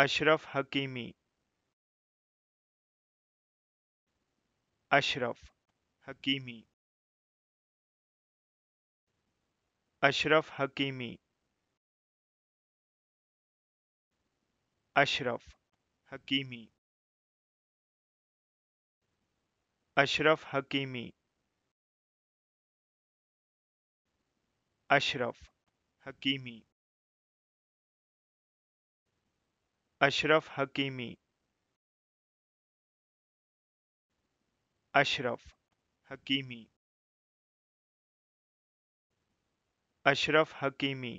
Ashraf हकीमी Ashraf हकीमी Ashraf हकीमी Ashraf हकीमी Ashraf हकीमी Ashraf हकीमी Ashraf हकीमी Ashraf हकीमी Ashraf हकीमी